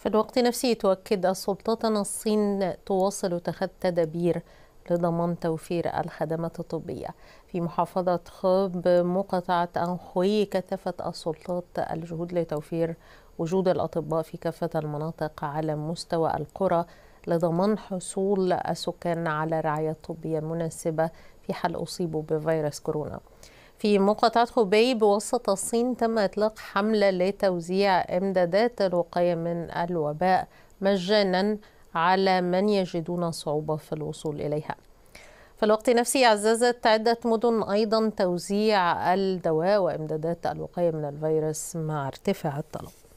في الوقت نفسه تؤكد السلطات أن الصين تواصل اتخاذ تدابير لضمان توفير الخدمات الطبية في محافظة خوب مقاطعة أنخوي كثفت السلطات الجهود لتوفير وجود الأطباء في كافة المناطق على مستوى القرى لضمان حصول السكان على رعاية طبية مناسبة في حال أصيبوا بفيروس كورونا في مقاطعة خوبي بوسط الصين تم إطلاق حملة لتوزيع إمدادات الوقاية من الوباء مجانا على من يجدون صعوبة في الوصول إليها في الوقت نفسه عززت عدة مدن أيضا توزيع الدواء وإمدادات الوقاية من الفيروس مع ارتفاع الطلب